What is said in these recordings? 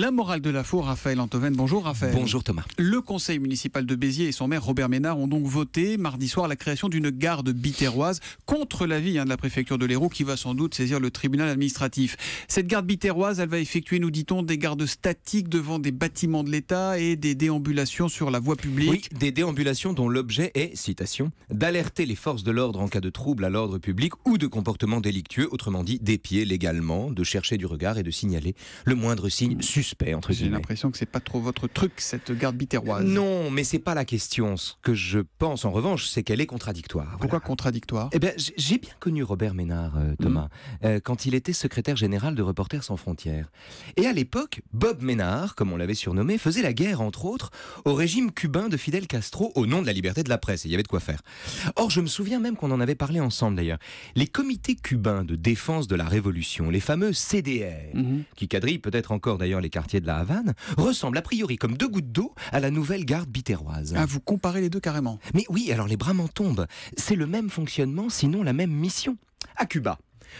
La morale de la faux, Raphaël Antoven. Bonjour Raphaël. Bonjour Thomas. Le conseil municipal de Béziers et son maire Robert Ménard ont donc voté mardi soir la création d'une garde bitéroise contre l'avis hein, de la préfecture de l'Hérault qui va sans doute saisir le tribunal administratif. Cette garde bitéroise, elle va effectuer, nous dit-on, des gardes statiques devant des bâtiments de l'État et des déambulations sur la voie publique. Oui, des déambulations dont l'objet est, citation, d'alerter les forces de l'ordre en cas de trouble à l'ordre public ou de comportement délictueux, autrement dit d'épier légalement, de chercher du regard et de signaler le moindre signe suspect j'ai l'impression que c'est pas trop votre truc cette garde bitéroise. Non, mais c'est pas la question. Ce que je pense en revanche, c'est qu'elle est contradictoire. Pourquoi contradictoire Eh bien, j'ai bien connu Robert Ménard, euh, Thomas, mmh. euh, quand il était secrétaire général de Reporters sans frontières. Et à l'époque, Bob Ménard, comme on l'avait surnommé, faisait la guerre entre autres au régime cubain de Fidel Castro au nom de la liberté de la presse. il y avait de quoi faire. Or, je me souviens même qu'on en avait parlé ensemble d'ailleurs. Les comités cubains de défense de la révolution, les fameux CDR, mmh. qui quadrillent peut-être encore d'ailleurs les de la Havane, ressemble a priori comme deux gouttes d'eau à la nouvelle garde bitéroise. Ah, vous comparez les deux carrément Mais oui, alors les bras m'en tombent. C'est le même fonctionnement, sinon la même mission. À Cuba,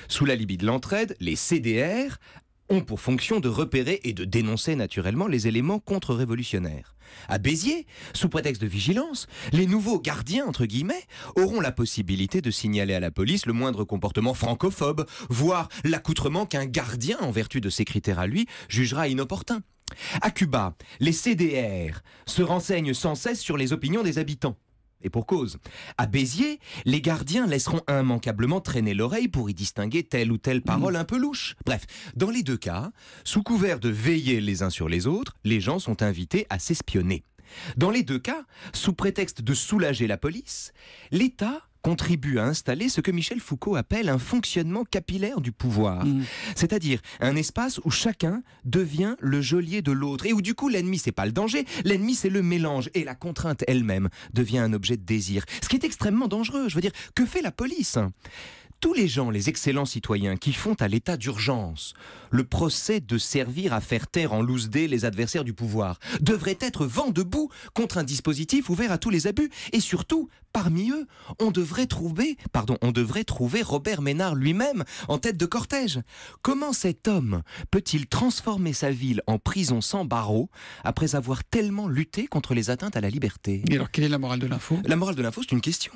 sous la Libye de l'entraide, les CDR ont pour fonction de repérer et de dénoncer naturellement les éléments contre-révolutionnaires. À Béziers, sous prétexte de vigilance, les nouveaux gardiens, entre guillemets, auront la possibilité de signaler à la police le moindre comportement francophobe, voire l'accoutrement qu'un gardien, en vertu de ses critères à lui, jugera inopportun. À Cuba, les CDR se renseignent sans cesse sur les opinions des habitants. Et pour cause. À Béziers, les gardiens laisseront immanquablement traîner l'oreille pour y distinguer telle ou telle parole mm. un peu louche. Bref, dans les deux cas, sous couvert de veiller les uns sur les autres, les gens sont invités à s'espionner. Dans les deux cas, sous prétexte de soulager la police, l'État contribue à installer ce que Michel Foucault appelle un fonctionnement capillaire du pouvoir, mm. c'est-à-dire un espace où chacun devient le geôlier de l'autre et où du coup l'ennemi c'est pas le danger, l'ennemi c'est le mélange et la contrainte elle-même devient un objet de désir, ce qui est extrêmement dangereux. Je veux dire, que fait la police tous les gens, les excellents citoyens qui font à l'état d'urgence le procès de servir à faire taire en loose des les adversaires du pouvoir devraient être vent debout contre un dispositif ouvert à tous les abus et surtout parmi eux on devrait trouver pardon on devrait trouver Robert Ménard lui-même en tête de cortège comment cet homme peut-il transformer sa ville en prison sans barreaux après avoir tellement lutté contre les atteintes à la liberté et alors quelle est la morale de l'info la morale de l'info c'est une question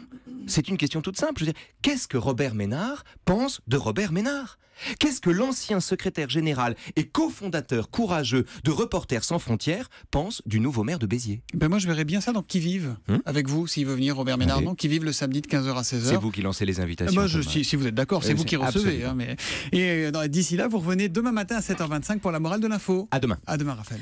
c'est une question toute simple. qu'est-ce que Robert Ménard pense de Robert Ménard Qu'est-ce que l'ancien secrétaire général et cofondateur courageux de Reporters sans frontières pense du nouveau maire de Béziers ben Moi, je verrais bien ça donc Qui Vive, hum avec vous, s'il veut venir Robert Ménard. Qui vivent le samedi de 15h à 16h. C'est vous qui lancez les invitations. Eh ben, si, si, vous êtes d'accord, c'est vous qui recevez. Hein, mais... Et euh, d'ici là, vous revenez demain matin à 7h25 pour la morale de l'info. À demain. À demain, Raphaël.